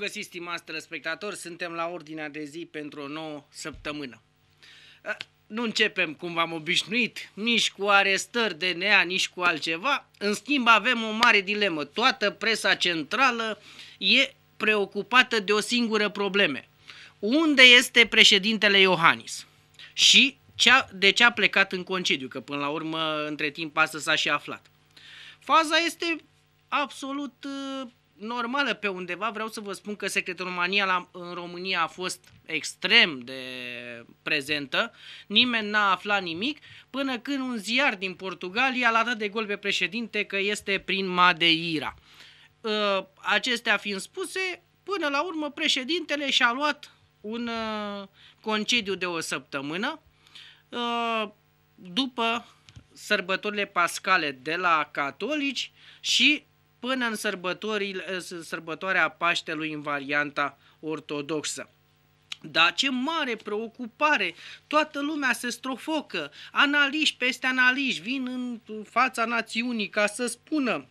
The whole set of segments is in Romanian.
găsit, stimați telespectatori, suntem la ordinea de zi pentru o nouă săptămână. Nu începem cum v-am obișnuit, nici cu arestări de nea, nici cu altceva. În schimb, avem o mare dilemă. Toată presa centrală e preocupată de o singură probleme. Unde este președintele Iohannis? Și de ce a plecat în concediu, că până la urmă, între timp, asta s-a și aflat. Faza este absolut uh, normală pe undeva. Vreau să vă spun că secretomania la, în România a fost extrem de prezentă. Nimeni n-a aflat nimic până când un ziar din Portugalia l-a dat de gol pe președinte că este prin Madeira. Ă, acestea fiind spuse, până la urmă președintele și-a luat un ă, concediu de o săptămână ă, după sărbătorile pascale de la catolici și până în sărbătoarea Paștelui în varianta ortodoxă. Da, ce mare preocupare! Toată lumea se strofocă, analiști peste analiști vin în fața națiunii ca să spună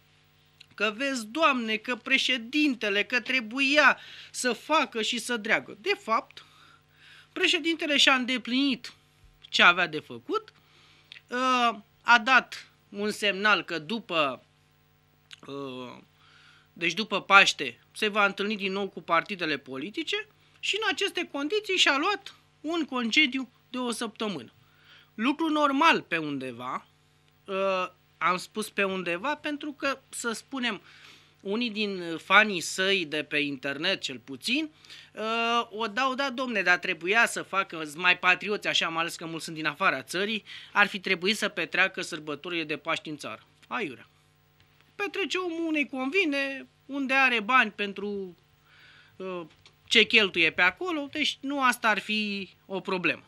că vezi, Doamne, că președintele, că trebuia să facă și să dreagă. De fapt, președintele și-a îndeplinit ce avea de făcut, ă, a dat un semnal că după Uh, deci după Paște, se va întâlni din nou cu partidele politice și în aceste condiții și-a luat un concediu de o săptămână. Lucru normal pe undeva, uh, am spus pe undeva pentru că, să spunem, unii din fanii săi de pe internet cel puțin, uh, o dau, da, domne, dar trebuia să facă, mai patrioți așa, mai ales că mulți sunt din afara țării, ar fi trebuit să petreacă sărbătorile de Paști în țară. Aiurea petrece omul unei convine, unde are bani pentru uh, ce cheltuie pe acolo, deci nu asta ar fi o problemă.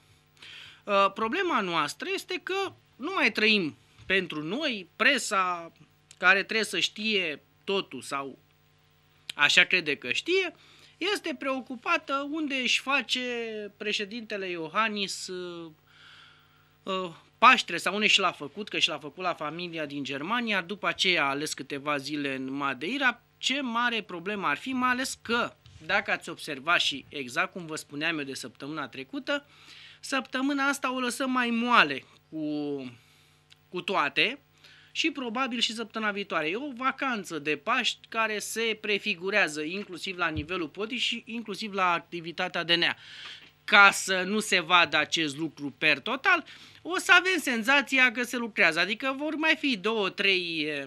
Uh, problema noastră este că nu mai trăim pentru noi, presa care trebuie să știe totul sau așa crede că știe, este preocupată unde își face președintele Iohannis uh, uh, Paștele sau unde și l-a făcut, că și l-a făcut la familia din Germania, după aceea a ales câteva zile în Madeira, ce mare problemă ar fi, mai ales că, dacă ați observat și exact cum vă spuneam eu de săptămâna trecută, săptămâna asta o lăsăm mai moale cu, cu toate, și probabil și săptămâna viitoare. E o vacanță de Paști care se prefigurează inclusiv la nivelul potii și inclusiv la activitatea DNA ca să nu se vadă acest lucru per total, o să avem senzația că se lucrează. Adică vor mai fi două, trei eh,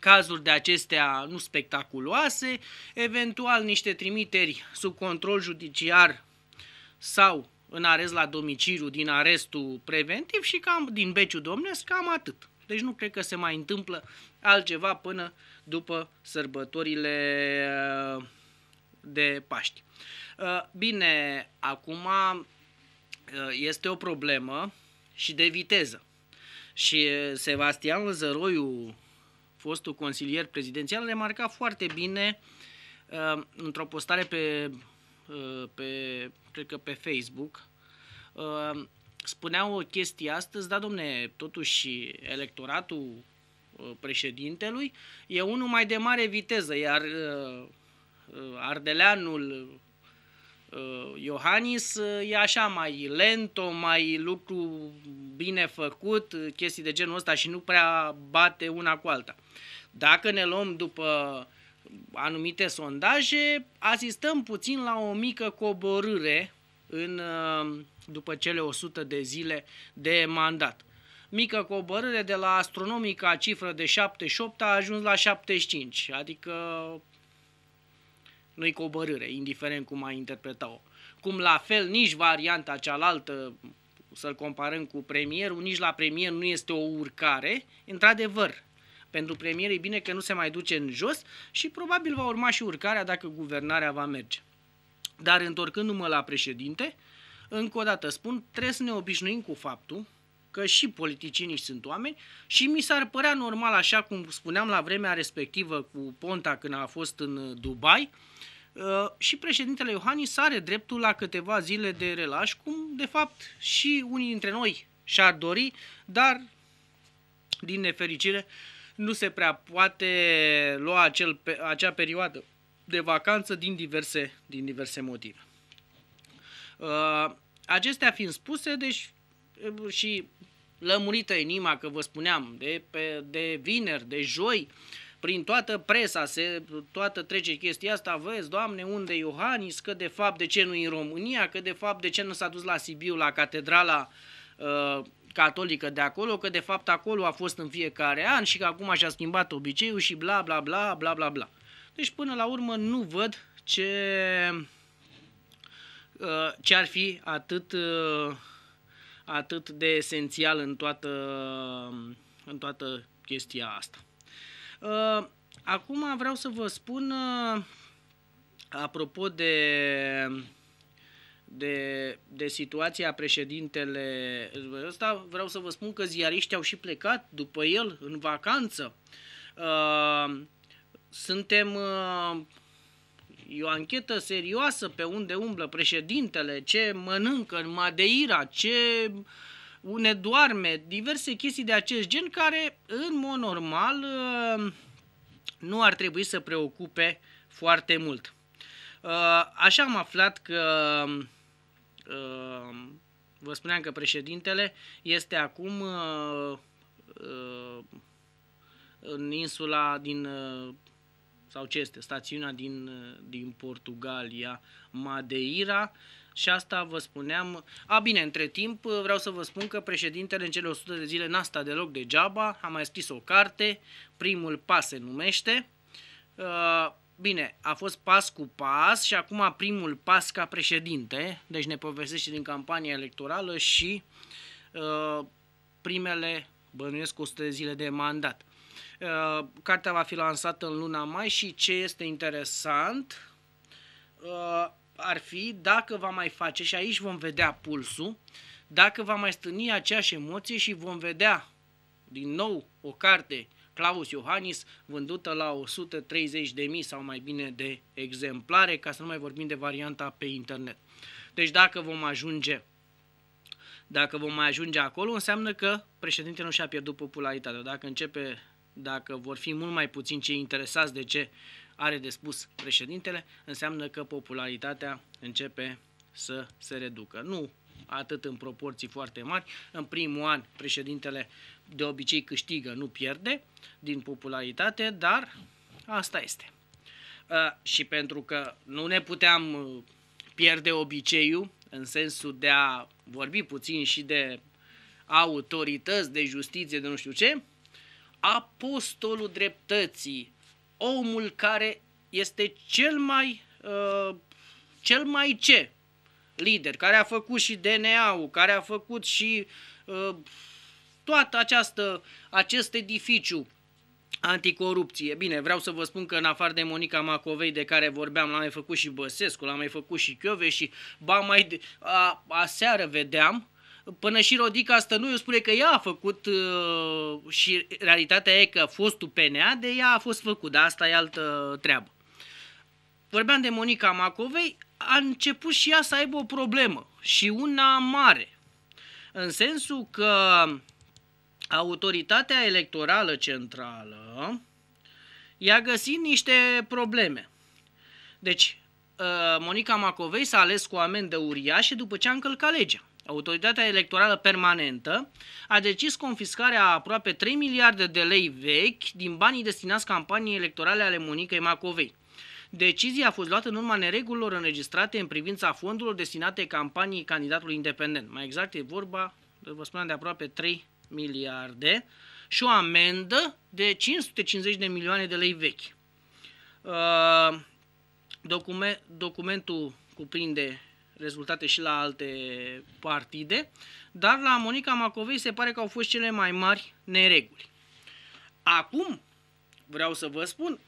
cazuri de acestea nu spectaculoase, eventual niște trimiteri sub control judiciar sau în arest la domiciliu din arestul preventiv și cam din beciu domnesc, cam atât. Deci nu cred că se mai întâmplă altceva până după sărbătorile eh, de Paști. Uh, bine, acum uh, este o problemă și de viteză. Și uh, Sebastian Lăzăroiu, fostul consilier prezidențial, remarca foarte bine într-o postare pe, pe, cred că pe Facebook, spunea o chestie astăzi, da, domne, totuși electoratul președintelui e unul mai de mare viteză, iar Ardeleanul Uh, Iohannis uh, e așa mai lento, mai lucru bine făcut, uh, chestii de genul ăsta și nu prea bate una cu alta. Dacă ne luăm după anumite sondaje, asistăm puțin la o mică coborâre în, după cele 100 de zile de mandat. Mică coborâre de la astronomica cifră de 78 a ajuns la 75, adică nu-i coborâre, indiferent cum ai interpreta-o. Cum la fel nici varianta cealaltă, să-l comparăm cu premierul, nici la premier nu este o urcare, într-adevăr, pentru premier e bine că nu se mai duce în jos și probabil va urma și urcarea dacă guvernarea va merge. Dar întorcându-mă la președinte, încă o dată spun, trebuie să ne obișnuim cu faptul că și politicienii sunt oameni și mi s-ar părea normal, așa cum spuneam la vremea respectivă cu Ponta când a fost în uh, Dubai, uh, și președintele Iohannis are dreptul la câteva zile de relaș, cum de fapt și unii dintre noi și-ar dori, dar din nefericire nu se prea poate lua acel, acea perioadă de vacanță din diverse, din diverse motive. Uh, acestea fiind spuse, deci și lămurită inima, că vă spuneam, de, pe, de vineri, de joi, prin toată presa, se, toată trece chestia asta, vezi, Doamne, unde Iohannis, că de fapt de ce nu în România, că de fapt de ce nu s-a dus la Sibiu, la catedrala uh, catolică de acolo, că de fapt acolo a fost în fiecare an și că acum și-a schimbat obiceiul și bla, bla, bla, bla, bla, bla. Deci până la urmă nu văd ce, uh, ce ar fi atât... Uh, atât de esențial în toată, în toată chestia asta. Uh, acum vreau să vă spun, uh, apropo de, de, de situația președintele ăsta, vreau să vă spun că ziariștii au și plecat după el în vacanță. Uh, suntem E o anchetă serioasă pe unde umblă președintele, ce mănâncă în Madeira, ce une doarme, diverse chestii de acest gen care, în mod normal, ă, nu ar trebui să preocupe foarte mult. Ă, așa am aflat că ă, vă spuneam că președintele este acum în insula din sau ce este, stațiunea din, din Portugalia, Madeira, și asta vă spuneam. A, bine, între timp vreau să vă spun că președintele în cele 100 de zile n-a stat deloc degeaba, a mai scris o carte, primul pas se numește. Bine, a fost pas cu pas și acum primul pas ca președinte, deci ne povestește din campania electorală și primele, bănuiesc, 100 de zile de mandat. Uh, cartea va fi lansată în luna mai și ce este interesant uh, ar fi dacă va mai face, și aici vom vedea pulsul, dacă va mai stâni aceeași emoție și vom vedea din nou o carte Claus Iohannis, vândută la 130.000 sau mai bine de exemplare, ca să nu mai vorbim de varianta pe internet. Deci dacă vom ajunge dacă vom mai ajunge acolo, înseamnă că președintele nu și-a pierdut popularitatea. Dacă începe dacă vor fi mult mai puțini cei interesați de ce are de spus președintele, înseamnă că popularitatea începe să se reducă. Nu atât în proporții foarte mari. În primul an președintele de obicei câștigă, nu pierde din popularitate, dar asta este. Uh, și pentru că nu ne puteam uh, pierde obiceiul în sensul de a vorbi puțin și de autorități, de justiție, de nu știu ce, apostolul dreptății, omul care este cel mai, uh, cel mai ce lider, care a făcut și DNA-ul, care a făcut și uh, toată această, acest edificiu anticorupție. Bine, vreau să vă spun că în afară de Monica Macovei de care vorbeam, l-am mai făcut și Băsescu, l-am mai făcut și Chiove și ba mai de, a, aseară vedeam până și Rodica Stănuiu spune că ea a făcut uh, și realitatea e că fostul PNA de ea a fost făcut, dar asta e altă treabă. Vorbeam de Monica Macovei, a început și ea să aibă o problemă și una mare, în sensul că autoritatea electorală centrală i-a găsit niște probleme. Deci, uh, Monica Macovei s-a ales cu amendă uriașe după ce a încălcat legea. Autoritatea Electorală Permanentă a decis confiscarea a aproape 3 miliarde de lei vechi din banii destinați campaniei electorale ale Monicăi Macovei. Decizia a fost luată în urma neregulilor înregistrate în privința fondurilor destinate campaniei candidatului independent. Mai exact e vorba, vă spuneam, de aproape 3 miliarde și o amendă de 550 de milioane de lei vechi. Uh, document, documentul cuprinde rezultate și la alte partide, dar la Monica Macovei se pare că au fost cele mai mari nereguli. Acum, vreau să vă spun,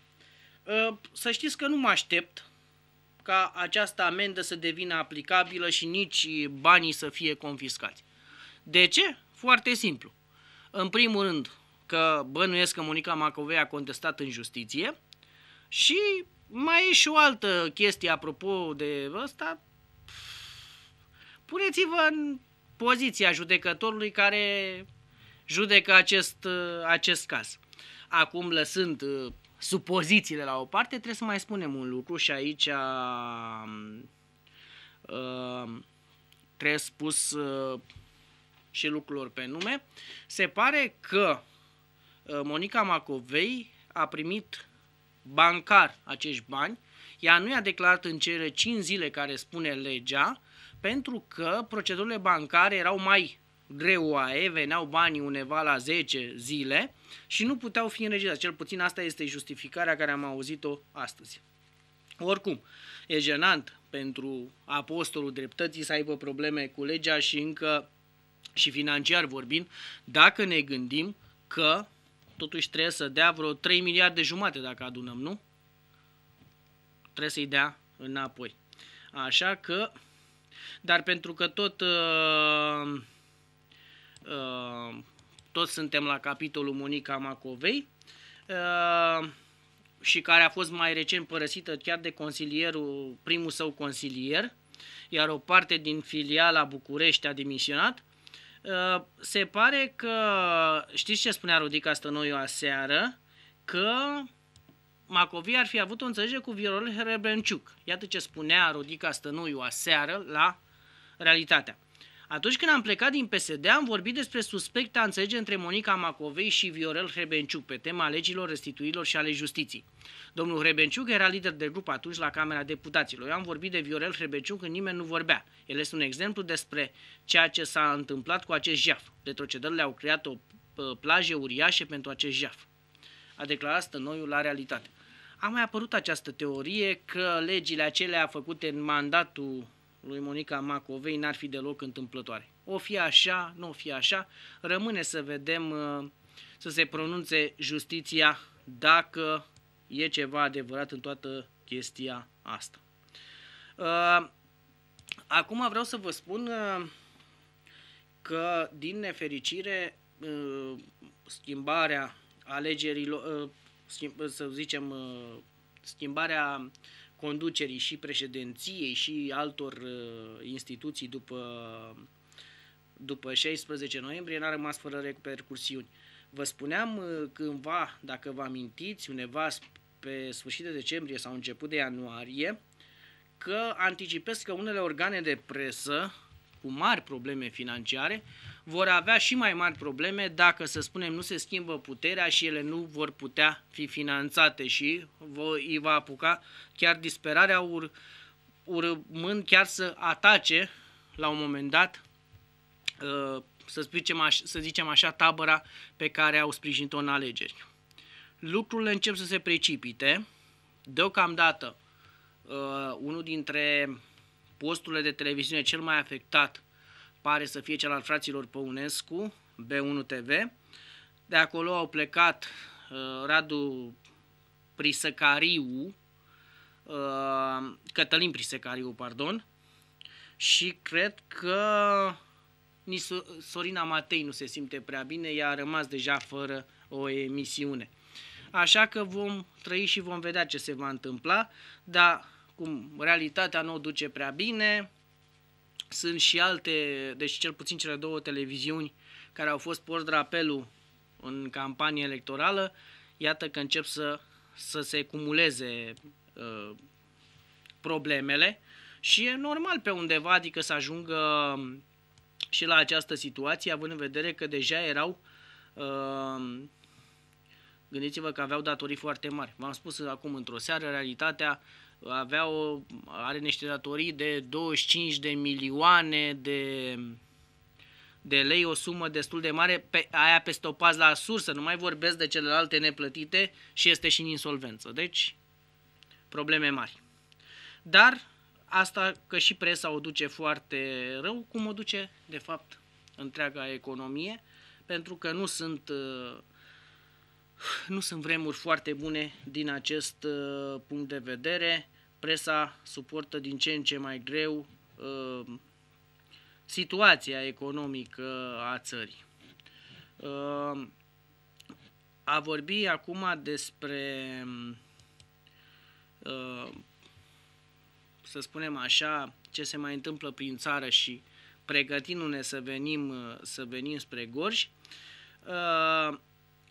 ă, să știți că nu mă aștept ca această amendă să devină aplicabilă și nici banii să fie confiscați. De ce? Foarte simplu. În primul rând, că bănuiesc că Monica Macovei a contestat în justiție și mai e și o altă chestie apropo de ăsta, Puneți-vă în poziția judecătorului care judecă acest, uh, acest caz. Acum, lăsând uh, supozițiile la o parte, trebuie să mai spunem un lucru și aici uh, trebuie spus și lucrurilor pe nume. Se pare că Monica Macovei a primit bancar acești bani, ea nu i-a declarat în cele 5 zile care spune legea, pentru că procedurile bancare erau mai greoaie, veneau banii undeva la 10 zile și nu puteau fi înregistrate. Cel puțin asta este justificarea care am auzit-o astăzi. Oricum, e jenant pentru apostolul dreptății să aibă probleme cu legea și încă și financiar vorbind, dacă ne gândim că totuși trebuie să dea vreo 3 miliarde jumate dacă adunăm, nu? Trebuie să-i dea înapoi. Așa că dar pentru că tot, uh, uh, tot suntem la capitolul Monica Macovei, uh, și care a fost mai recent părăsită chiar de consilierul, primul său consilier, iar o parte din filiala București a dimisionat, uh, se pare că, știți ce spunea Rodica Stănoiu aseară? Că Macovie ar fi avut o înțelegere cu Viorel Herebenciuc. Iată ce spunea Rodica Stănuiu aseară la Realitatea. Atunci când am plecat din PSD, am vorbit despre suspecta înțelegere între Monica Macovei și Viorel Hrebenciuc pe tema legilor, restituirilor și ale justiției. Domnul Hrebenciuc era lider de grup atunci la Camera Deputaților. Eu am vorbit de Viorel Hrebenciuc când nimeni nu vorbea. El este un exemplu despre ceea ce s-a întâmplat cu acest jaf. Retrocedările au creat o plajă uriașă pentru acest jaf. A declarat stănoiul la realitate. A mai apărut această teorie că legile acelea făcute în mandatul lui Monica Macovei n-ar fi deloc întâmplătoare. O fi așa, nu o fi așa, rămâne să vedem uh, să se pronunțe justiția dacă e ceva adevărat în toată chestia asta. Uh, acum vreau să vă spun uh, că, din nefericire, schimbarea alegerilor, să zicem, uh, schimbarea conducerii și președinției și altor uh, instituții după, după 16 noiembrie n-a rămas fără repercursiuni. Vă spuneam uh, cândva, dacă vă amintiți, undeva pe sfârșit de decembrie sau început de ianuarie, că anticipez că unele organe de presă cu mari probleme financiare vor avea și mai mari probleme dacă, să spunem, nu se schimbă puterea și ele nu vor putea fi finanțate și îi va apuca chiar disperarea ur, urmând chiar să atace la un moment dat uh, să zicem, așa, să zicem așa, tabăra pe care au sprijinit-o în alegeri. Lucrurile încep să se precipite. Deocamdată, uh, unul dintre posturile de televiziune cel mai afectat pare să fie cel al fraților Păunescu, B1 TV. De acolo au plecat uh, Radu Prisăcariu, uh, Cătălin Prisăcariu, pardon, și cred că Sorina Matei nu se simte prea bine, ea a rămas deja fără o emisiune. Așa că vom trăi și vom vedea ce se va întâmpla, dar cum realitatea nu o duce prea bine, sunt și alte, deci cel puțin cele două televiziuni care au fost port drapelul în campanie electorală, iată că încep să, să se cumuleze uh, problemele și e normal pe undeva, adică să ajungă um, și la această situație, având în vedere că deja erau uh, gândiți-vă că aveau datorii foarte mari. V-am spus acum într-o seară, realitatea avea o, are niște datorii de 25 de milioane de, de lei, o sumă destul de mare, pe, aia peste o pază la sursă, nu mai vorbesc de celelalte neplătite și este și în insolvență. Deci, probleme mari. Dar asta că și presa o duce foarte rău, cum o duce, de fapt, întreaga economie, pentru că nu sunt uh, nu sunt vremuri foarte bune din acest uh, punct de vedere. Presa suportă din ce în ce mai greu uh, situația economică a țării. Uh, a vorbi acum despre, să spunem așa, ce se mai întâmplă prin țară și pregătindu-ne să venim, să venim spre Gorj,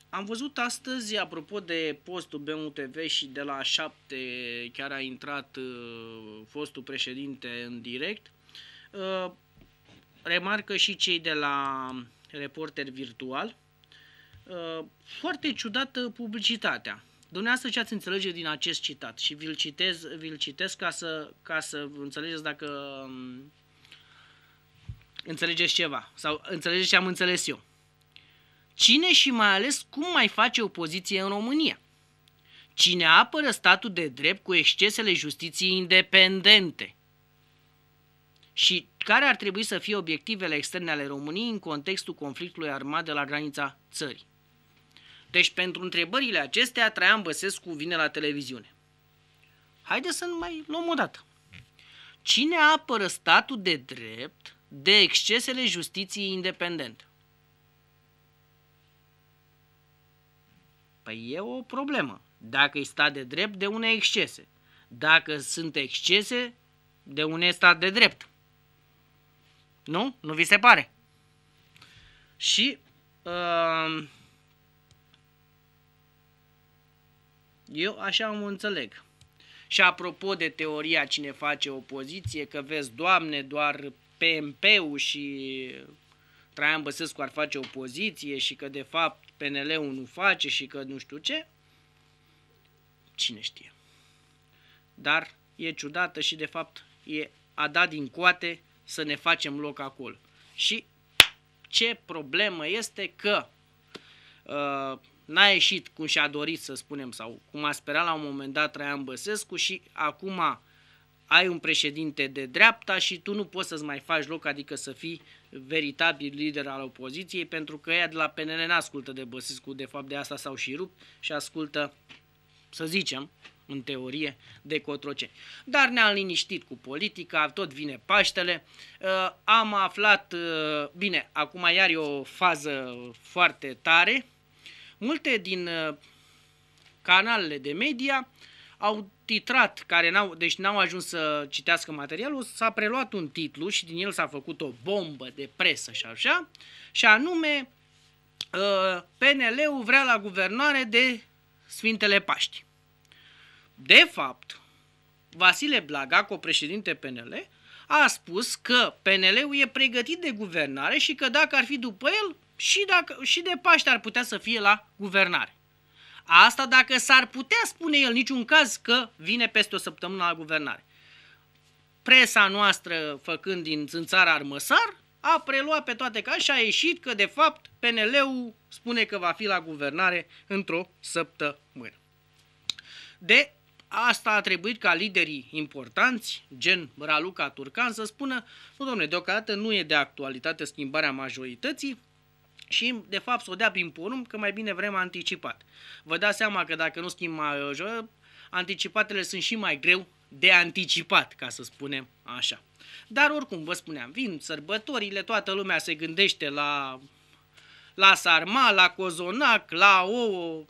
am văzut astăzi, apropo de postul BMTV și de la 7 chiar a intrat uh, fostul președinte în direct, uh, remarcă și cei de la reporter virtual, uh, foarte ciudată publicitatea. Dumneavoastră ce ați înțelege din acest citat și vi-l citez, vi-l ca să, ca să înțelegeți dacă um, înțelegeți ceva sau înțelegeți ce am înțeles eu. Cine și mai ales cum mai face opoziție în România? Cine apără statul de drept cu excesele justiției independente? Și care ar trebui să fie obiectivele externe ale României în contextul conflictului armat de la granița țării? Deci, pentru întrebările acestea, Traian Băsescu vine la televiziune. Haideți să mai luăm o dată. Cine apără statul de drept de excesele justiției independente? Păi e o problemă. Dacă e stat de drept, de une excese. Dacă sunt excese, de une stat de drept. Nu? Nu vi se pare? Și uh, eu așa mă înțeleg. Și apropo de teoria cine face opoziție, că vezi, Doamne, doar PMP-ul și Traian Băsescu ar face opoziție și că de fapt PNL-ul nu face și că nu știu ce, cine știe. Dar e ciudată și de fapt e a da din coate să ne facem loc acolo. Și ce problemă este că uh, n-a ieșit cum și-a dorit să spunem sau cum a sperat la un moment dat Traian Băsescu și acum ai un președinte de dreapta și tu nu poți să-ți mai faci loc, adică să fii veritabil lider al opoziției, pentru că ea de la PNL n-ascultă de Băsescu, de fapt de asta s-au și rupt și ascultă, să zicem, în teorie, de cotroce. Dar ne-am liniștit cu politica, tot vine Paștele. Uh, am aflat, uh, bine, acum iar e o fază foarte tare. Multe din uh, canalele de media au titrat care n-au, deci n-au ajuns să citească materialul, s-a preluat un titlu și din el s-a făcut o bombă de presă și așa, și anume uh, PNL-ul vrea la guvernare de Sfintele Paști. De fapt, Vasile Blaga, co-președinte PNL, a spus că PNL-ul e pregătit de guvernare și că dacă ar fi după el, și, dacă, și de Paște ar putea să fie la guvernare. Asta dacă s-ar putea spune el niciun caz că vine peste o săptămână la guvernare. Presa noastră, făcând din țânțara armăsar, a preluat pe toate ca și a ieșit că, de fapt, PNL-ul spune că va fi la guvernare într-o săptămână. De asta a trebuit ca liderii importanți, gen Raluca Turcan, să spună, nu domnule, deocamdată nu e de actualitate schimbarea majorității, și de fapt să o dea prin porumb, că mai bine vrem anticipat. Vă dați seama că dacă nu schimb majoră, uh, anticipatele sunt și mai greu de anticipat, ca să spunem așa. Dar oricum, vă spuneam, vin sărbătorile, toată lumea se gândește la, la sarma, la cozonac, la ouă,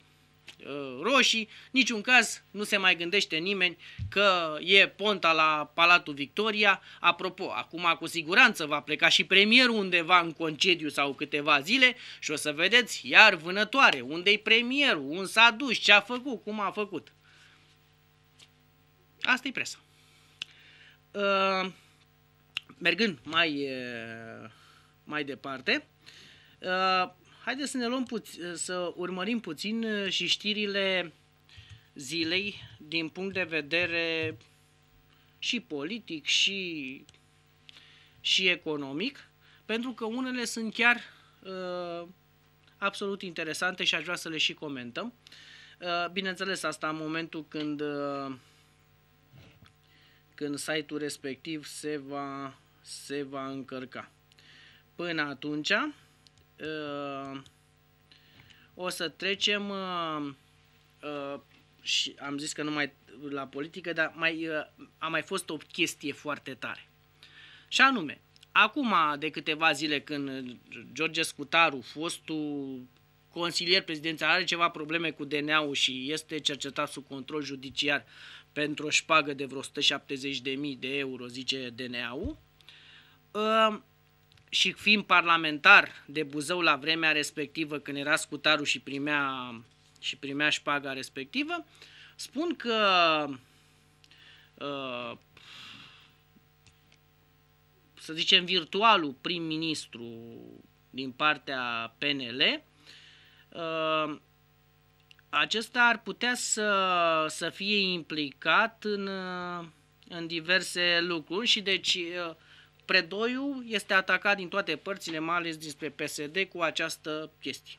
Uh, roșii, niciun caz nu se mai gândește nimeni că e ponta la Palatul Victoria. Apropo, acum cu siguranță va pleca și premierul undeva în concediu sau câteva zile și o să vedeți iar vânătoare, unde-i premierul, un s-a dus, ce a făcut, cum a făcut. Asta e presa. Uh, mergând mai, uh, mai departe, uh, Haideți să ne luăm puț- să urmărim puțin uh, și știrile zilei din punct de vedere și politic și, și economic, pentru că unele sunt chiar uh, absolut interesante și aș vrea să le și comentăm. Uh, bineînțeles, asta în momentul când, uh, când site-ul respectiv se va, se va încărca. Până atunci, uh, o să trecem uh, uh, și am zis că nu mai la politică, dar mai, uh, a mai fost o chestie foarte tare. Și anume, acum de câteva zile când George Scutaru, fostul consilier prezidențial, are ceva probleme cu DNA-ul și este cercetat sub control judiciar pentru o șpagă de vreo 170.000 de euro, zice DNA-ul, uh, și fiind parlamentar de Buzău la vremea respectivă, când era scutarul și primea, și primea șpaga respectivă, spun că uh, să zicem, virtualul prim-ministru din partea PNL, uh, acesta ar putea să, să fie implicat în, uh, în diverse lucruri și deci Predoiu este atacat din toate părțile, mai ales dinspre PSD, cu această chestie.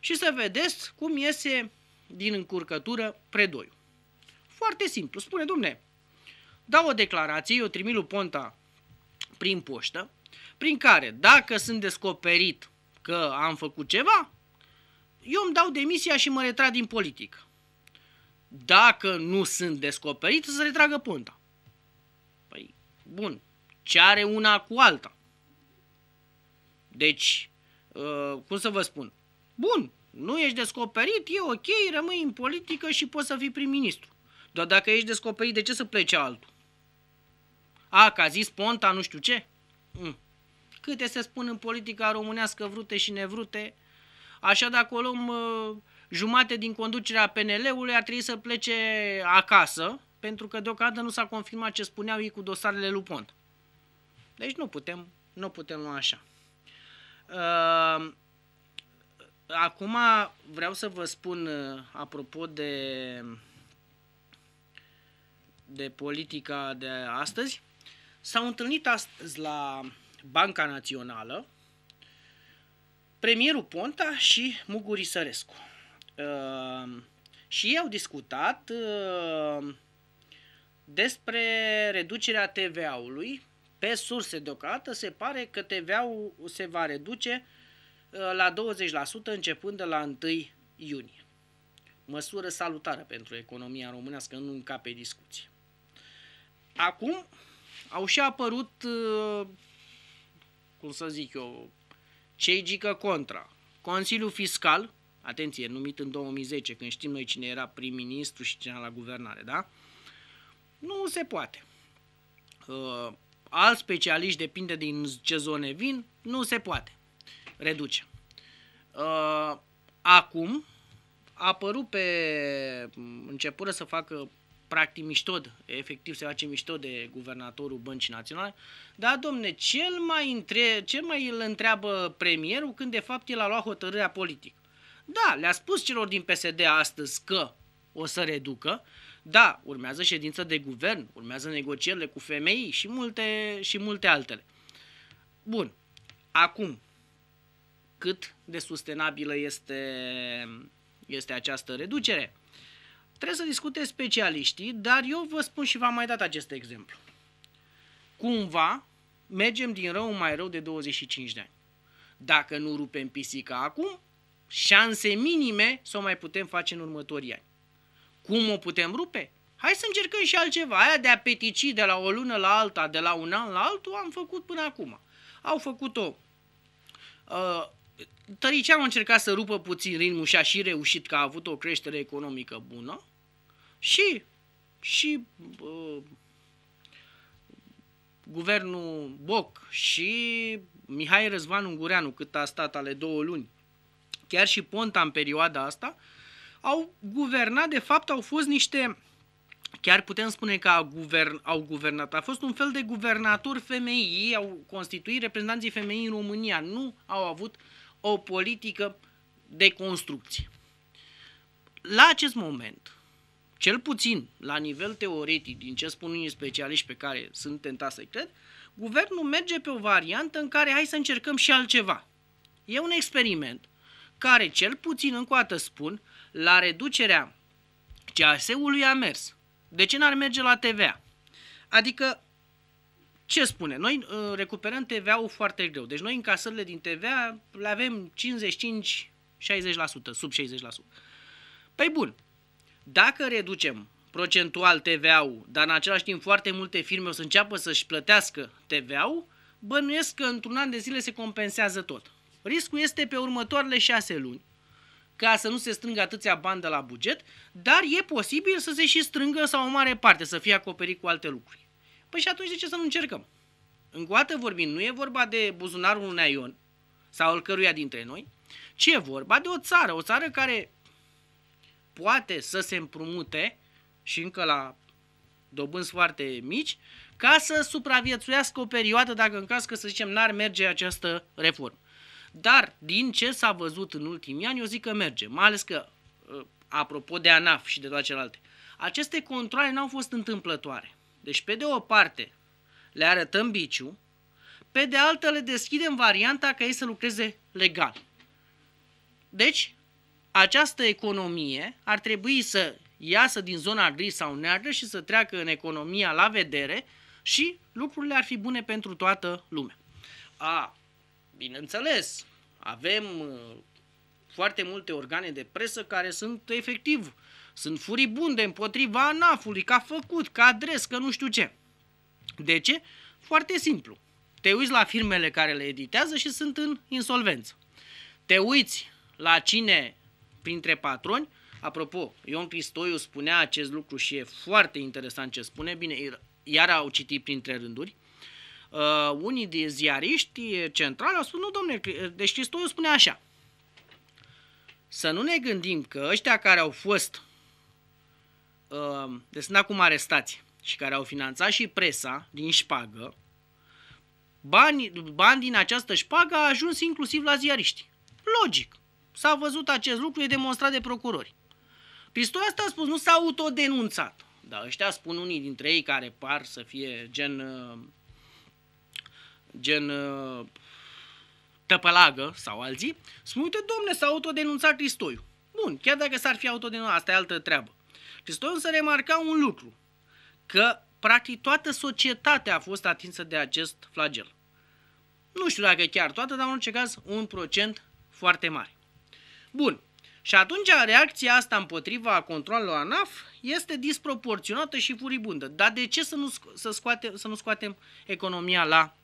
Și să vedeți cum iese din încurcătură Predoiu. Foarte simplu. Spune, domne, dau o declarație, eu trimit lui Ponta prin poștă, prin care dacă sunt descoperit că am făcut ceva, eu îmi dau demisia și mă retrag din politică. Dacă nu sunt descoperit, să retragă punta. Păi, bun, ce are una cu alta. Deci, uh, cum să vă spun? Bun, nu ești descoperit, e ok, rămâi în politică și poți să fii prim-ministru. Dar dacă ești descoperit, de ce să plece altul? A, că a zis Ponta, nu știu ce? Mm. Câte se spun în politica românească vrute și nevrute, așa dacă o luăm uh, jumate din conducerea PNL-ului ar trebui să plece acasă, pentru că deocamdată nu s-a confirmat ce spuneau ei cu dosarele lui Ponta. Deci nu putem, nu putem lua așa. Ehm, acum vreau să vă spun, eh, apropo de, de politica de astăzi, s-au întâlnit astăzi la Banca Națională premierul Ponta și Muguri Sărescu. Ehm, și ei au discutat ehm, despre reducerea TVA-ului pe surse deocamdată se pare că TVA-ul se va reduce uh, la 20% începând de la 1 iunie. Măsură salutară pentru economia românească, nu încape discuții. Acum au și apărut, uh, cum să zic eu, cei gică contra. Consiliul Fiscal, atenție, numit în 2010, când știm noi cine era prim-ministru și cine era la guvernare, da? Nu se poate. Uh, alți specialiști, depinde din ce zone vin, nu se poate reduce. Uh, acum a apărut pe începură să facă practic miștod, efectiv se face mișto de guvernatorul Băncii Naționale. Dar, domne, cel mai, între, cel mai îl întreabă premierul când, de fapt, el a luat hotărârea politică? Da, le-a spus celor din PSD astăzi că o să reducă, da, urmează ședință de guvern, urmează negocierile cu femei și multe, și multe altele. Bun, acum, cât de sustenabilă este, este această reducere? Trebuie să discute specialiștii, dar eu vă spun și v-am mai dat acest exemplu. Cumva mergem din rău mai rău de 25 de ani. Dacă nu rupem pisica acum, șanse minime să o mai putem face în următorii ani. Cum o putem rupe? Hai să încercăm și altceva. Aia de a petici de la o lună la alta, de la un an la altul, am făcut până acum. Au făcut-o. Uh, a încercat să rupă puțin ritmul și a și reușit că a avut o creștere economică bună. Și, și bă, uh, guvernul Boc și Mihai Răzvan Ungureanu, cât a stat ale două luni, chiar și Ponta în perioada asta, au guvernat, de fapt au fost niște, chiar putem spune că au, guvern, au guvernat, a fost un fel de guvernator femei, ei au constituit reprezentanții femei în România, nu au avut o politică de construcție. La acest moment, cel puțin la nivel teoretic, din ce spun unii specialiști pe care sunt tentat să-i cred, guvernul merge pe o variantă în care hai să încercăm și altceva. E un experiment care, cel puțin încoată spun, la reducerea CAS-ului a mers. De ce n-ar merge la TVA? Adică, ce spune? Noi uh, recuperăm TVA-ul foarte greu. Deci noi încasările din TVA le avem 55 60%, sub 60%. Păi bun, dacă reducem procentual TVA-ul, dar în același timp foarte multe firme o să înceapă să-și plătească TVA-ul, bănuiesc că într-un an de zile se compensează tot. Riscul este pe următoarele șase luni ca să nu se strângă atâția bani de la buget, dar e posibil să se și strângă sau o mare parte, să fie acoperit cu alte lucruri. Păi și atunci de ce să nu încercăm? În coată vorbim, nu e vorba de buzunarul unui aion sau al căruia dintre noi, ci e vorba de o țară, o țară care poate să se împrumute și încă la dobânzi foarte mici, ca să supraviețuiască o perioadă dacă în caz că, să zicem, n-ar merge această reformă. Dar din ce s-a văzut în ultimii ani, eu zic că merge. Mai ales că, uh, apropo de ANAF și de toate celelalte, aceste controle n-au fost întâmplătoare. Deci, pe de o parte, le arătăm biciu, pe de altă le deschidem varianta ca ei să lucreze legal. Deci, această economie ar trebui să iasă din zona gri sau neagră și să treacă în economia la vedere și lucrurile ar fi bune pentru toată lumea. A, bineînțeles, avem uh, foarte multe organe de presă care sunt efectiv, sunt furibunde împotriva ANAF-ului, că a făcut, că adres, că nu știu ce. De ce? Foarte simplu. Te uiți la firmele care le editează și sunt în insolvență. Te uiți la cine printre patroni, apropo, Ion Cristoiu spunea acest lucru și e foarte interesant ce spune, bine, iar au citit printre rânduri, uh, unii de ziariști centrali au spus, nu domnule, deci Cristoiu spune așa, să nu ne gândim că ăștia care au fost, uh, de deci sunt acum arestați și care au finanțat și presa din șpagă, bani, bani din această șpagă a ajuns inclusiv la ziariști. Logic. S-a văzut acest lucru, e demonstrat de procurori. Cristoia asta a spus, nu s-a autodenunțat. Dar ăștia spun unii dintre ei care par să fie gen uh, gen uh, Tăpălagă sau alții, spun, uite, domne, s-a autodenunțat Cristoiu. Bun, chiar dacă s-ar fi autodenunțat, asta e altă treabă. Cristoiu însă remarca un lucru, că practic toată societatea a fost atinsă de acest flagel. Nu știu dacă chiar toată, dar în orice caz un procent foarte mare. Bun, și atunci reacția asta împotriva controlului ANAF este disproporționată și furibundă. Dar de ce să nu, să scoate, să nu scoatem economia la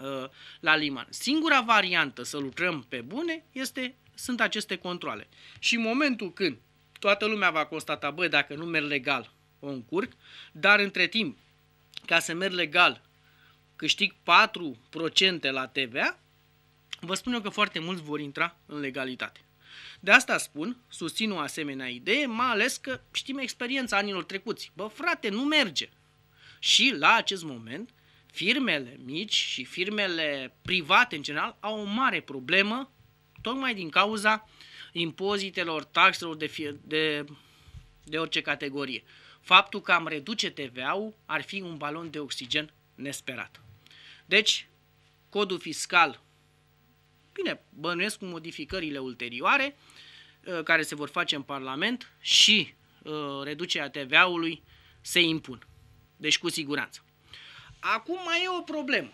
Uh, la liman. Singura variantă să lucrăm pe bune este, sunt aceste controle. Și în momentul când toată lumea va constata, băi, dacă nu merg legal, o încurc, dar între timp, ca să merg legal, câștig 4% la TVA, vă spun eu că foarte mulți vor intra în legalitate. De asta spun, susțin o asemenea idee, mai ales că știm experiența anilor trecuți. Bă, frate, nu merge. Și la acest moment, firmele mici și firmele private în general au o mare problemă tocmai din cauza impozitelor, taxelor de, fie, de, de orice categorie. Faptul că am reduce TVA-ul ar fi un balon de oxigen nesperat. Deci, codul fiscal, bine, bănuiesc cu modificările ulterioare uh, care se vor face în Parlament și uh, reducerea TVA-ului se impun. Deci, cu siguranță. Acum mai e o problemă.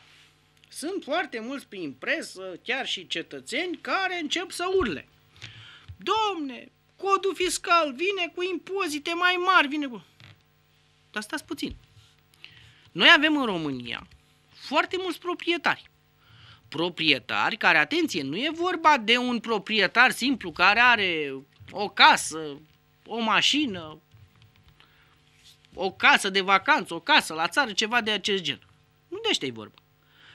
Sunt foarte mulți prin presă, chiar și cetățeni, care încep să urle. Domne, codul fiscal vine cu impozite mai mari, vine cu... Dar stați puțin. Noi avem în România foarte mulți proprietari. Proprietari care, atenție, nu e vorba de un proprietar simplu care are o casă, o mașină, o casă de vacanță, o casă la țară, ceva de acest gen. Nu de e vorba.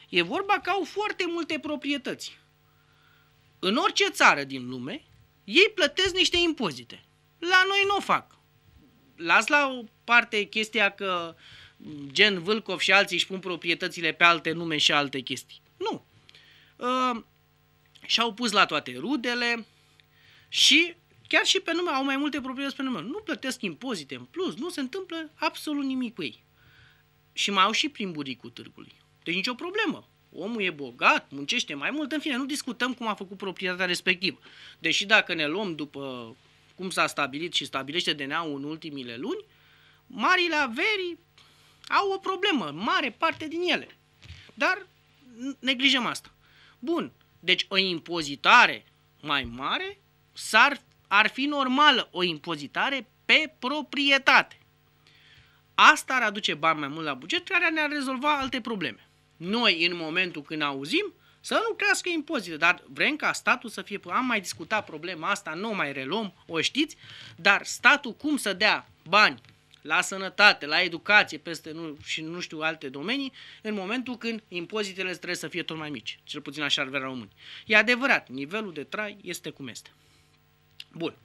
E vorba că au foarte multe proprietăți. În orice țară din lume, ei plătesc niște impozite. La noi nu o fac. Las la o parte chestia că gen Vâlcov și alții își pun proprietățile pe alte nume și alte chestii. Nu. Uh, și-au pus la toate rudele și Chiar și pe nume, au mai multe proprietăți pe nume. Nu plătesc impozite în plus, nu se întâmplă absolut nimic cu ei. Și mai au și prin cu târgului. Deci nicio problemă. Omul e bogat, muncește mai mult, în fine, nu discutăm cum a făcut proprietatea respectivă. Deși dacă ne luăm după cum s-a stabilit și stabilește DNA-ul în ultimile luni, marile averi au o problemă, mare parte din ele. Dar neglijăm asta. Bun, deci o impozitare mai mare s-ar ar fi normală o impozitare pe proprietate. Asta ar aduce bani mai mult la buget, care ne-ar rezolva alte probleme. Noi, în momentul când auzim, să nu crească impozite, dar vrem ca statul să fie... Am mai discutat problema asta, nu o mai reluăm, o știți, dar statul cum să dea bani la sănătate, la educație peste nu, și nu știu alte domenii, în momentul când impozitele trebuie să fie tot mai mici, cel puțin așa ar vrea românii. E adevărat, nivelul de trai este cum este. Bun.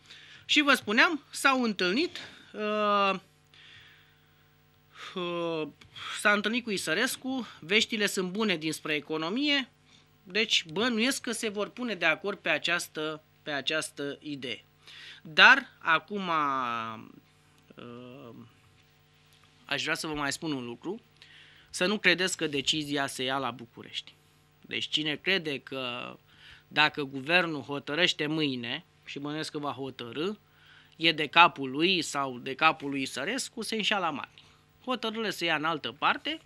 Și vă spuneam, s-au întâlnit, uh, uh, s-a întâlnit cu Isărescu, veștile sunt bune dinspre economie, deci bănuiesc că se vor pune de acord pe această, pe această idee. Dar acum uh, aș vrea să vă mai spun un lucru, să nu credeți că decizia se ia la București. Deci cine crede că dacă guvernul hotărăște mâine, și că va hotărâ, e de capul lui sau de capul lui Sărescu, se înșeală mare. Hotărâle se ia în altă parte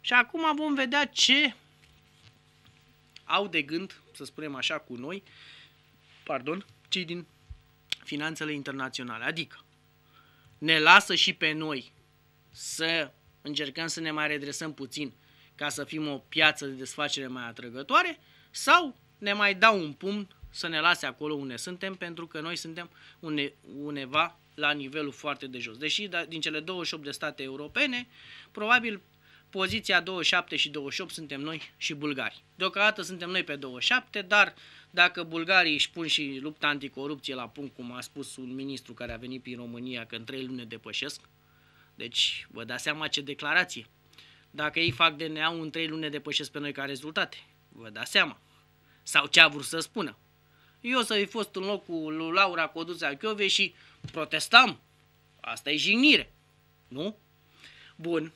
și acum vom vedea ce au de gând, să spunem așa, cu noi, pardon, cei din finanțele internaționale. Adică ne lasă și pe noi să încercăm să ne mai redresăm puțin ca să fim o piață de desfacere mai atrăgătoare sau ne mai dau un pumn să ne lase acolo unde suntem, pentru că noi suntem une, uneva la nivelul foarte de jos. Deși da, din cele 28 de state europene, probabil poziția 27 și 28 suntem noi și bulgari. Deocamdată suntem noi pe 27, dar dacă bulgarii își pun și lupta anticorupție la punct, cum a spus un ministru care a venit prin România, că în 3 luni depășesc, deci vă dați seama ce declarație. Dacă ei fac DNA-ul în 3 luni depășesc pe noi ca rezultate, vă dați seama. Sau ce a vrut să spună. Eu să fi fost în locul lui Laura Coduța Chiove și protestam. Asta e jignire, nu? Bun.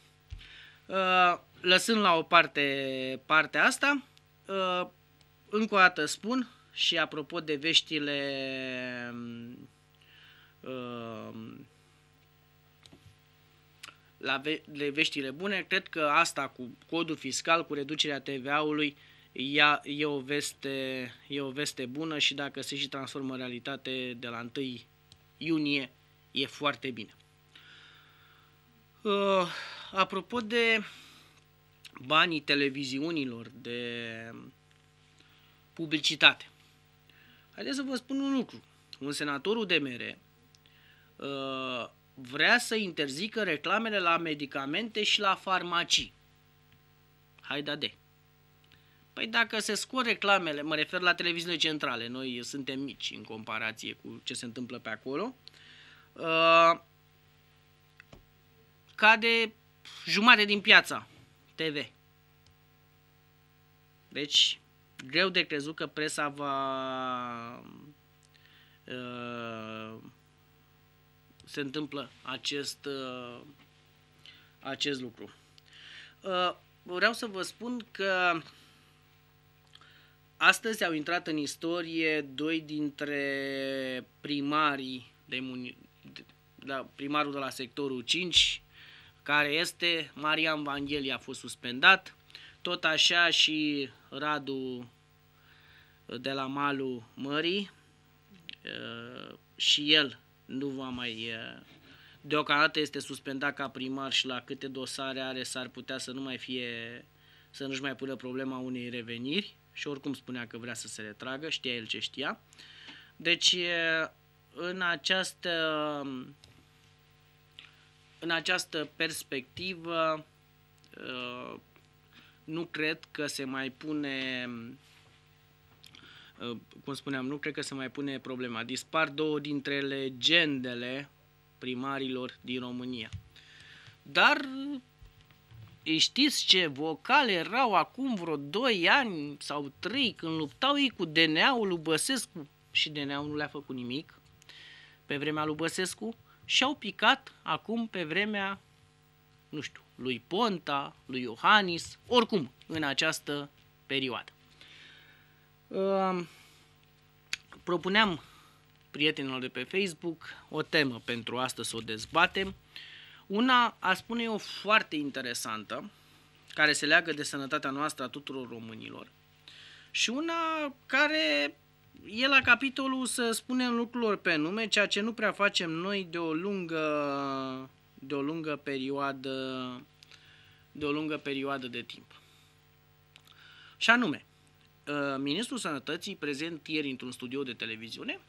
Uh, lăsând la o parte partea asta, uh, încă o dată spun și apropo de veștile um, um, la ve- de veștile bune, cred că asta cu codul fiscal, cu reducerea TVA-ului, uh, ea, e, o veste, e o veste bună și dacă se și transformă în realitate de la 1 iunie, e foarte bine. Uh, apropo de banii televiziunilor, de publicitate, haideți să vă spun un lucru. Un senator UDMR uh, vrea să interzică reclamele la medicamente și la farmacii. Haide de! Păi dacă se scot reclamele, mă refer la televiziunile centrale, noi suntem mici în comparație cu ce se întâmplă pe acolo, uh, cade jumate din piața TV. Deci, greu de crezut că presa va... Uh, se întâmplă acest, uh, acest lucru. Uh, vreau să vă spun că Astăzi au intrat în istorie doi dintre primarii de muni- da, primarul de la sectorul 5, care este Marian Vanghelie a fost suspendat, tot așa și Radu uh, de la malul mării uh, și el nu va mai uh, deocamdată este suspendat ca primar și la câte dosare are s-ar putea să nu mai fie să nu-și mai pună problema unei reveniri și oricum spunea că vrea să se retragă, știa el ce știa. Deci în această, în această perspectivă nu cred că se mai pune cum spuneam, nu cred că se mai pune problema. Dispar două dintre legendele primarilor din România. Dar știți ce vocale erau acum vreo 2 ani sau 3 când luptau ei cu DNA-ul lui Băsescu și DNA-ul nu le-a făcut nimic pe vremea lui Băsescu și au picat acum pe vremea, nu știu, lui Ponta, lui Iohannis, oricum în această perioadă. Propuneam prietenilor de pe Facebook o temă pentru astăzi să o dezbatem una, a spune eu, foarte interesantă, care se leagă de sănătatea noastră a tuturor românilor și una care e la capitolul să spunem lucrurilor pe nume, ceea ce nu prea facem noi de o lungă, de o lungă perioadă de o lungă perioadă de timp. Și anume, ă, ministrul sănătății prezent ieri într-un studio de televiziune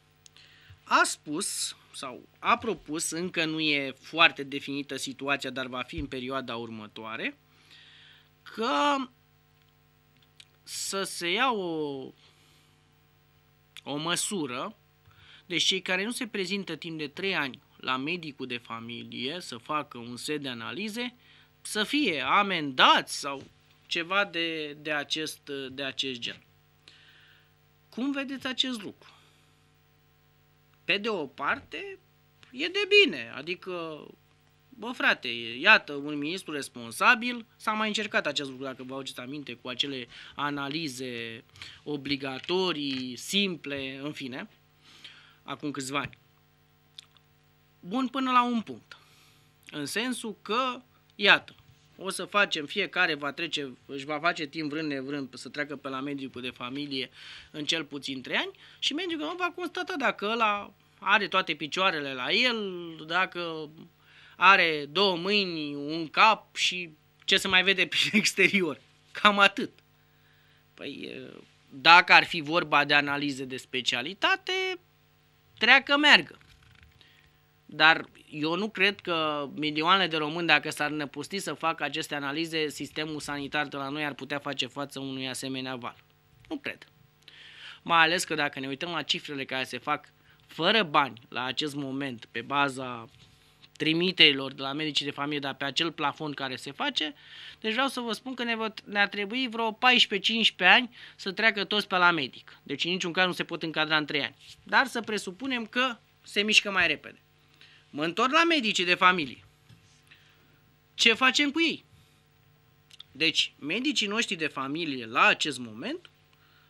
a spus sau a propus, încă nu e foarte definită situația, dar va fi în perioada următoare, că să se ia o, o măsură, deci cei care nu se prezintă timp de 3 ani la medicul de familie să facă un set de analize, să fie amendați sau ceva de, de, acest, de acest gen. Cum vedeți acest lucru? pe de o parte, e de bine. Adică, bă frate, iată un ministru responsabil, s-a mai încercat acest lucru, dacă vă aduceți aminte, cu acele analize obligatorii, simple, în fine, acum câțiva ani. Bun până la un punct. În sensul că, iată, o să facem, fiecare va trece, își va face timp vrând nevrând să treacă pe la medicul de familie în cel puțin 3 ani și medicul va constata dacă ăla are toate picioarele la el, dacă are două mâini, un cap și ce se mai vede pe exterior. Cam atât. Păi, dacă ar fi vorba de analize de specialitate, treacă meargă. Dar eu nu cred că milioane de români, dacă s-ar năpusti să facă aceste analize, sistemul sanitar de la noi ar putea face față unui asemenea val. Nu cred. Mai ales că dacă ne uităm la cifrele care se fac fără bani la acest moment, pe baza trimiterilor de la medicii de familie, dar pe acel plafon care se face, deci vreau să vă spun că ne vă, ne-ar trebui vreo 14-15 ani să treacă toți pe la medic. Deci în niciun caz nu se pot încadra în 3 ani. Dar să presupunem că se mișcă mai repede. Mă întorc la medicii de familie. Ce facem cu ei? Deci, medicii noștri de familie la acest moment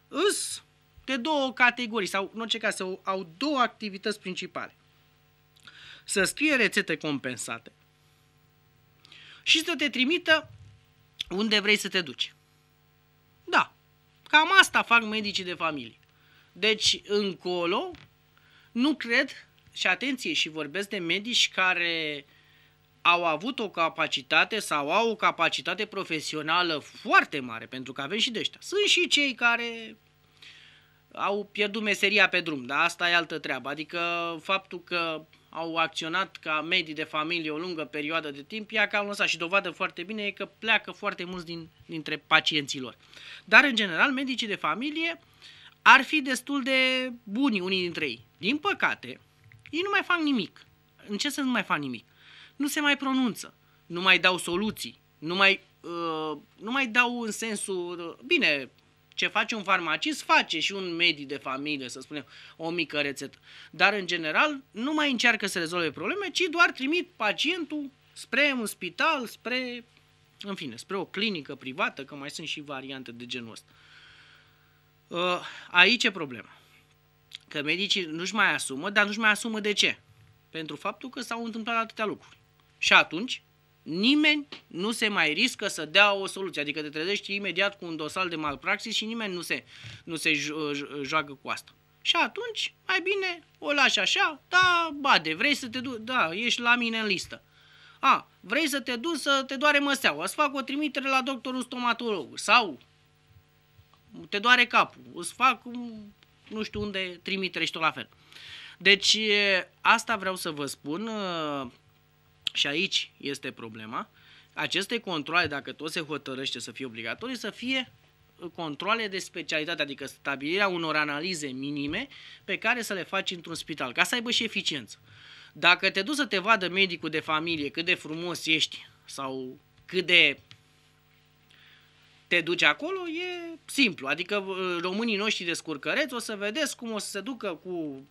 îs de două categorii sau în orice caz au două activități principale. Să scrie rețete compensate și să te trimită unde vrei să te duci. Da, cam asta fac medicii de familie. Deci încolo nu cred și atenție, și vorbesc de medici care au avut o capacitate sau au o capacitate profesională foarte mare, pentru că avem și de ăștia. Sunt și cei care au pierdut meseria pe drum, dar asta e altă treabă. Adică faptul că au acționat ca medii de familie o lungă perioadă de timp, ea că au lăsat și dovadă foarte bine e că pleacă foarte mulți din, dintre pacienții lor. Dar, în general, medicii de familie ar fi destul de buni unii dintre ei. Din păcate, ei nu mai fac nimic. În ce să nu mai fac nimic? Nu se mai pronunță, nu mai dau soluții, nu mai, uh, nu mai dau în sensul... Uh, bine, ce face un farmacist, face și un medic de familie, să spunem, o mică rețetă. Dar, în general, nu mai încearcă să rezolve probleme, ci doar trimit pacientul spre un spital, spre, în fine, spre o clinică privată, că mai sunt și variante de genul ăsta. Uh, aici e problema că medicii nu-și mai asumă, dar nu-și mai asumă de ce? Pentru faptul că s-au întâmplat atâtea lucruri. Și atunci, nimeni nu se mai riscă să dea o soluție. Adică te trezești imediat cu un dosar de malpraxis și nimeni nu se, nu se jo- joacă cu asta. Și atunci, mai bine, o lași așa, da, bade, vrei să te duci, da, ești la mine în listă. A, vrei să te duci să te doare măseaua, îți fac o trimitere la doctorul stomatolog sau te doare capul, îți fac nu știu unde trimitere și tot la fel. Deci asta vreau să vă spun și aici este problema. Aceste controle, dacă tot se hotărăște să fie obligatorii, să fie controle de specialitate, adică stabilirea unor analize minime pe care să le faci într-un spital, ca să aibă și eficiență. Dacă te duci să te vadă medicul de familie cât de frumos ești sau cât de te duci acolo, e simplu. Adică uh, românii noștri descurcăreți o să vedeți cum o să se ducă cu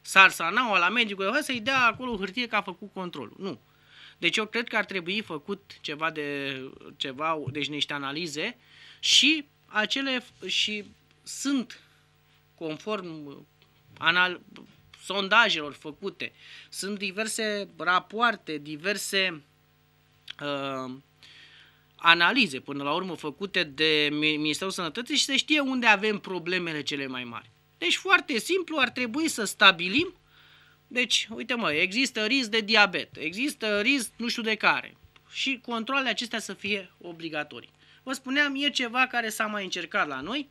sarsanaua la medicul, să-i dea acolo hârtie că a făcut controlul. Nu. Deci eu cred că ar trebui făcut ceva de ceva, deci niște analize și acele și sunt conform uh, anal, sondajelor făcute, sunt diverse rapoarte, diverse uh, analize până la urmă făcute de Ministerul Sănătății și să știe unde avem problemele cele mai mari. Deci foarte simplu ar trebui să stabilim deci, uite mă, există risc de diabet, există risc nu știu de care și controlele acestea să fie obligatorii. Vă spuneam, e ceva care s-a mai încercat la noi,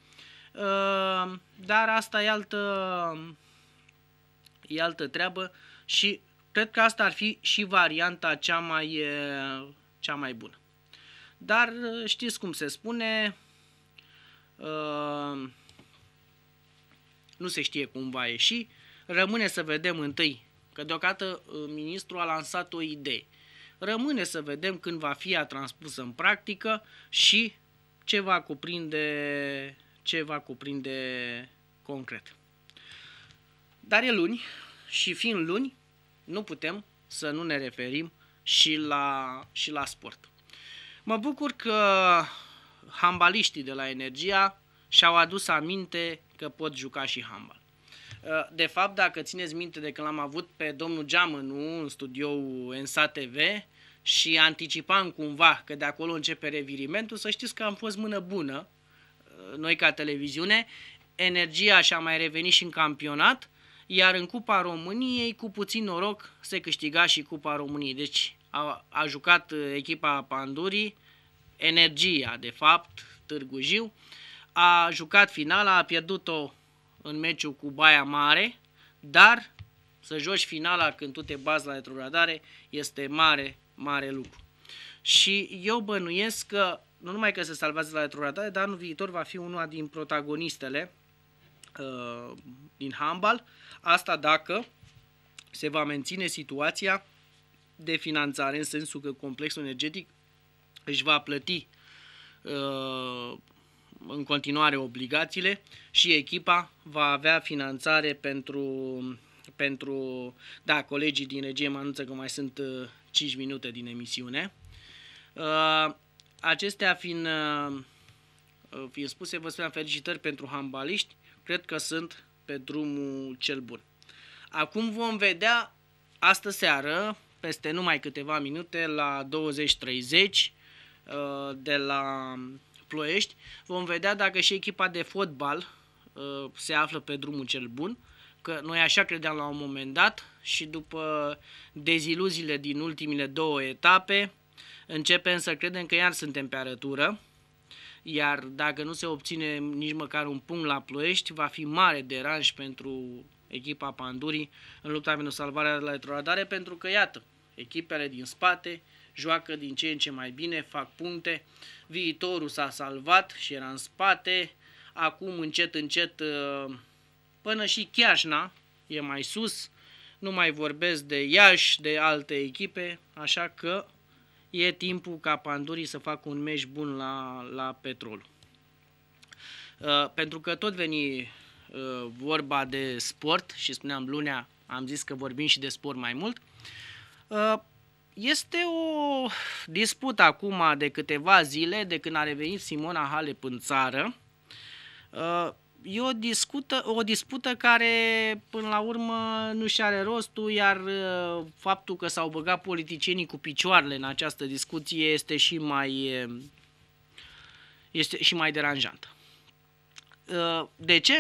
uh, dar asta e altă, e altă treabă și cred că asta ar fi și varianta cea mai, uh, cea mai bună. Dar uh, știți cum se spune, uh, nu se știe cum va ieși, rămâne să vedem întâi, că deocamdată uh, ministrul a lansat o idee. Rămâne să vedem când va fi a transpusă în practică și ce va cuprinde, ce va cuprinde concret. Dar e luni și fiind luni, nu putem să nu ne referim și la, și la sport. Mă bucur că hambaliștii de la Energia și-au adus aminte că pot juca și handbal. Uh, de fapt, dacă țineți minte de când l-am avut pe domnul Geamănu în studioul ENSA TV și anticipam cumva că de acolo începe revirimentul, să știți că am fost mână bună, uh, noi ca televiziune, energia și-a mai revenit și în campionat, iar în Cupa României, cu puțin noroc, se câștiga și Cupa României. Deci a, a jucat uh, echipa Pandurii, Energia, de fapt, Târgu Jiu, a jucat finala, a pierdut-o în meciul cu Baia Mare, dar să joci finala când tu te bazi la retrogradare este mare, mare lucru. Și eu bănuiesc că nu numai că se salvează la retrogradare, dar anul viitor va fi una din protagonistele uh, din handbal. Asta dacă se va menține situația de finanțare, în sensul că complexul energetic își va plăti uh, în continuare obligațiile și echipa va avea finanțare pentru, pentru da, colegii din regie mă anunță că mai sunt uh, 5 minute din emisiune. Uh, acestea fiind, uh, fiind spuse, vă spuneam felicitări pentru hambaliști, cred că sunt pe drumul cel bun. Acum vom vedea astă seară peste numai câteva minute la 20.30 uh, de la Ploiești. Vom vedea dacă și echipa de fotbal uh, se află pe drumul cel bun, că noi așa credeam la un moment dat și după deziluziile din ultimile două etape începem să credem că iar suntem pe arătură iar dacă nu se obține nici măcar un punct la Ploiești, va fi mare deranj pentru echipa Pandurii în lupta pentru salvarea de la retrogradare, pentru că, iată, Echipele din spate joacă din ce în ce mai bine, fac puncte, viitorul s-a salvat și era în spate, acum încet încet uh, până și Chiașna e mai sus, nu mai vorbesc de Iași, de alte echipe, așa că e timpul ca Pandurii să facă un meci bun la, la petrol. Uh, pentru că tot veni uh, vorba de sport și spuneam lunea, am zis că vorbim și de sport mai mult, Uh, este o dispută acum de câteva zile de când a revenit Simona Halep în țară. Uh, e o, discută, o dispută care până la urmă nu și are rostul, iar uh, faptul că s-au băgat politicienii cu picioarele în această discuție este și mai, este și mai deranjant. De ce?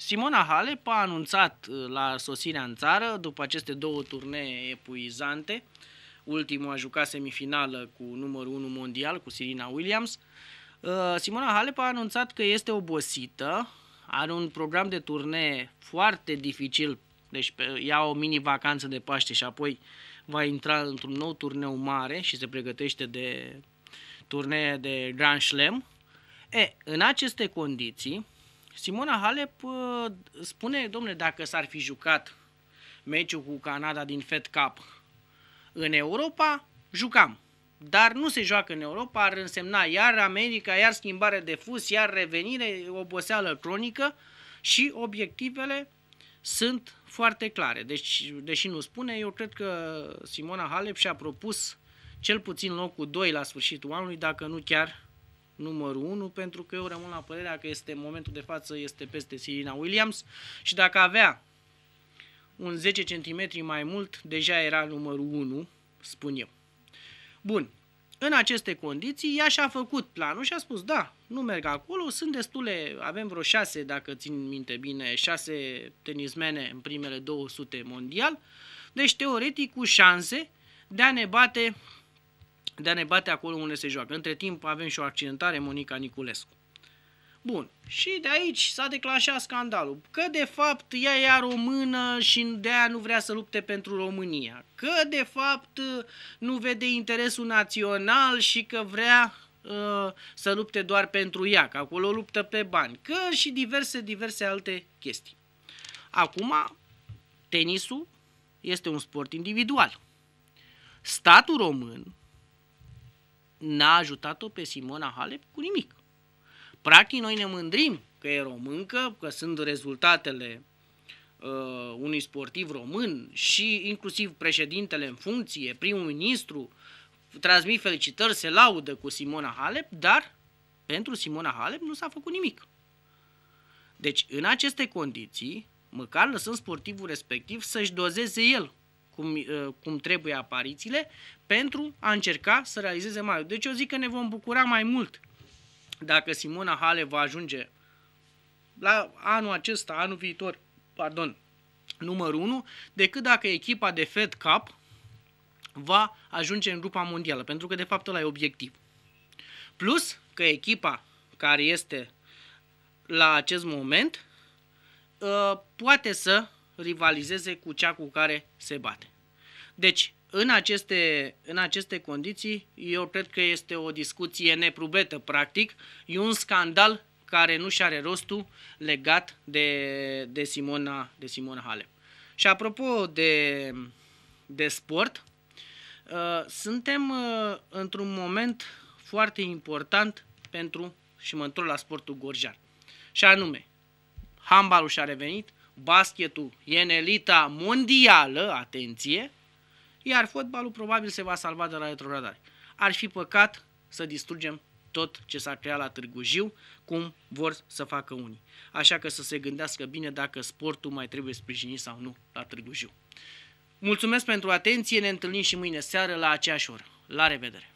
Simona Halep a anunțat uh, la sosirea în țară, după aceste două turnee epuizante, ultimul a jucat semifinală cu numărul 1 mondial, cu Sirina Williams, uh, Simona Halep a anunțat că este obosită, are un program de turnee foarte dificil, deci ia o mini-vacanță de Paște și apoi va intra într-un nou turneu mare și se pregătește de turnee de Grand Slam. E, în aceste condiții, Simona Halep uh, spune, domnule, dacă s-ar fi jucat meciul cu Canada din Fed Cup în Europa, jucam. Dar nu se joacă în Europa, ar însemna iar America, iar schimbare de fus, iar revenire, oboseală cronică și obiectivele sunt foarte clare. Deci, deși nu spune, eu cred că Simona Halep și-a propus cel puțin locul 2 la sfârșitul anului, dacă nu chiar numărul 1, pentru că eu rămân la părerea că este în momentul de față este peste Serena Williams și dacă avea un 10 cm mai mult, deja era numărul 1, spun eu. Bun, în aceste condiții, ea și-a făcut planul și a spus, da, nu merg acolo, sunt destule, avem vreo șase, dacă țin minte bine, șase tenismene în primele 200 mondial, deci teoretic cu șanse de a ne bate de a ne bate acolo unde se joacă. Între timp avem și o accidentare, Monica Niculescu. Bun, și de aici s-a declanșat scandalul, că de fapt ea e română și de aia nu vrea să lupte pentru România, că de fapt nu vede interesul național și că vrea uh, să lupte doar pentru ea, că acolo luptă pe bani, că și diverse, diverse alte chestii. Acum, tenisul este un sport individual. Statul român n-a ajutat-o pe Simona Halep cu nimic. Practic, noi ne mândrim că e româncă, că sunt rezultatele uh, unui sportiv român și inclusiv președintele în funcție, primul ministru, transmit felicitări, se laudă cu Simona Halep, dar pentru Simona Halep nu s-a făcut nimic. Deci, în aceste condiții, măcar lăsând sportivul respectiv să-și dozeze el cum, uh, cum trebuie aparițiile, pentru a încerca să realizeze mai mult. Deci eu zic că ne vom bucura mai mult dacă Simona Hale va ajunge la anul acesta, anul viitor, pardon, numărul 1, decât dacă echipa de Fed Cup va ajunge în grupa mondială, pentru că de fapt ăla e obiectiv. Plus că echipa care este la acest moment uh, poate să rivalizeze cu cea cu care se bate. Deci, în aceste, în aceste condiții, eu cred că este o discuție neprubetă, practic. E un scandal care nu și are rostul legat de, de, Simona, de Simona Halep. Și apropo de, de sport, uh, suntem uh, într-un moment foarte important pentru, și mă întorc la sportul gorjar, și anume, handbalul și-a revenit, basketul e în elita mondială, atenție, iar fotbalul probabil se va salva de la retrogradare. Ar fi păcat să distrugem tot ce s-a creat la Târgu Jiu, cum vor să facă unii. Așa că să se gândească bine dacă sportul mai trebuie sprijinit sau nu la Târgu Jiu. Mulțumesc pentru atenție, ne întâlnim și mâine seară la aceeași oră. La revedere!